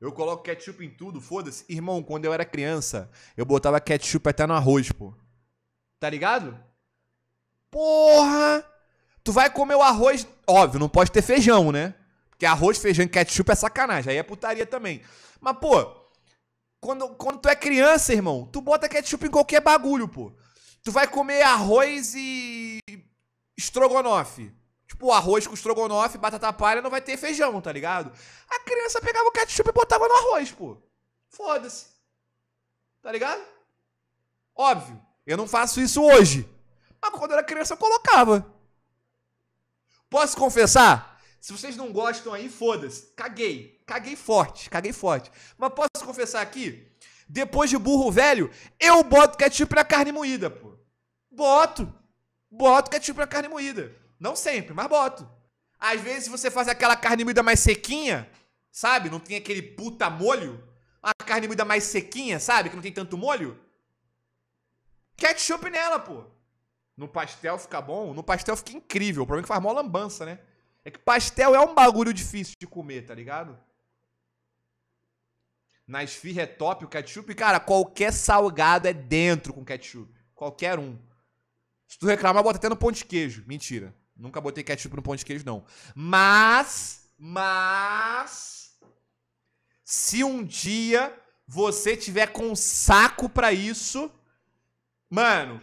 Eu coloco ketchup em tudo, foda-se. Irmão, quando eu era criança, eu botava ketchup até no arroz, pô. Tá ligado? Porra! Tu vai comer o arroz. Óbvio, não pode ter feijão, né? Porque arroz, feijão e ketchup é sacanagem. Aí é putaria também. Mas, pô, quando, quando tu é criança, irmão, tu bota ketchup em qualquer bagulho, pô. Tu vai comer arroz e. estrogonofe. Tipo, arroz com estrogonofe, batata palha, não vai ter feijão, tá ligado? A criança pegava o ketchup e botava no arroz, pô. Foda-se. Tá ligado? Óbvio. Eu não faço isso hoje. Mas quando eu era criança eu colocava. Posso confessar? Se vocês não gostam aí, foda-se. Caguei. Caguei forte. Caguei forte. Mas posso confessar aqui? Depois de burro velho, eu boto ketchup na carne moída, pô. Boto. Boto ketchup na carne moída. Não sempre, mas boto. Às vezes você faz aquela carne moída mais sequinha, sabe? Não tem aquele puta molho. A carne moída mais sequinha, sabe? Que não tem tanto molho. Ketchup nela, pô. No pastel fica bom? No pastel fica incrível. O problema é que faz mó lambança, né? É que pastel é um bagulho difícil de comer, tá ligado? Na esfirra é top o ketchup. Cara, qualquer salgado é dentro com ketchup. Qualquer um. Se tu reclamar, bota até no pão de queijo. Mentira. Nunca botei ketchup no pão de queijo, não. Mas, mas, se um dia você tiver com saco para isso, mano,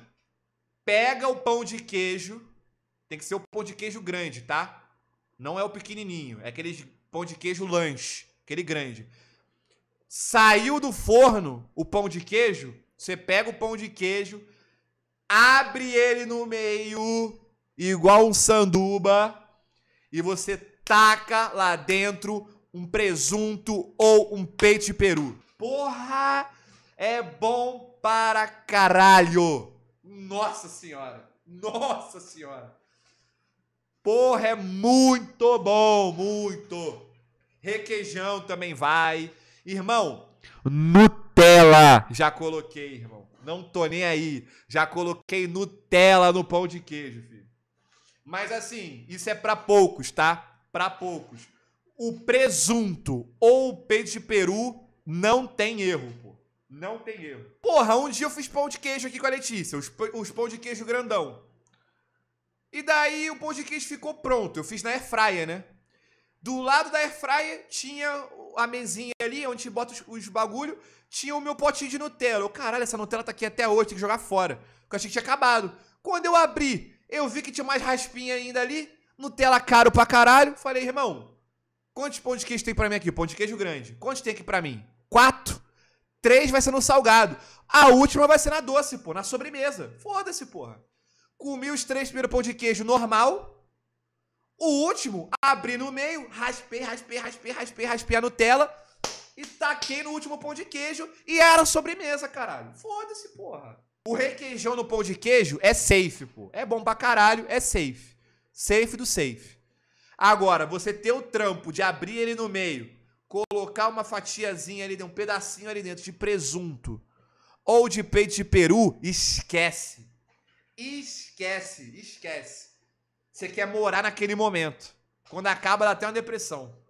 pega o pão de queijo. Tem que ser o pão de queijo grande, tá? Não é o pequenininho, é aquele pão de queijo lanche, aquele grande. Saiu do forno o pão de queijo, você pega o pão de queijo, abre ele no meio, igual um sanduba, e você taca lá dentro um presunto ou um peito de peru. Porra, é bom para caralho. Nossa senhora. Nossa senhora. Porra, é muito bom, muito. Requeijão também vai. Irmão, Nutella. Já coloquei, irmão. Não tô nem aí. Já coloquei Nutella no pão de queijo, filho. Mas assim, isso é para poucos, tá? Para poucos. O presunto ou o peito de peru não tem erro, pô. Não tem erro. Porra, um dia eu fiz pão de queijo aqui com a Letícia, os, os pão de queijo grandão. E daí o pão de queijo ficou pronto. Eu fiz na airfryer, né? Do lado da airfryer tinha a mesinha ali, onde bota os, os bagulho, tinha o meu potinho de Nutella. Eu, caralho, essa Nutella tá aqui até hoje, tem que jogar fora. Porque eu achei que tinha acabado. Quando eu abri, eu vi que tinha mais raspinha ainda ali. Nutella caro pra caralho. Falei, irmão, quantos pão de queijo tem pra mim aqui? Pão de queijo grande. Quantos tem aqui pra mim? Quatro. Três vai ser no salgado. A última vai ser na doce, pô, na sobremesa. Foda-se, porra. Comi os três primeiros pão de queijo normal. O último, abri no meio, raspei, raspei, raspei, raspei, raspei a Nutella e taquei no último pão de queijo e era sobremesa, caralho. Foda-se, porra. O requeijão no pão de queijo é safe, pô. É bom pra caralho, é safe. Safe do safe. Agora, você ter o trampo de abrir ele no meio, colocar uma fatiazinha ali, um pedacinho ali dentro de presunto ou de peito de peru, esquece. Esquece, esquece. Você quer morar naquele momento. Quando acaba, dá até uma depressão.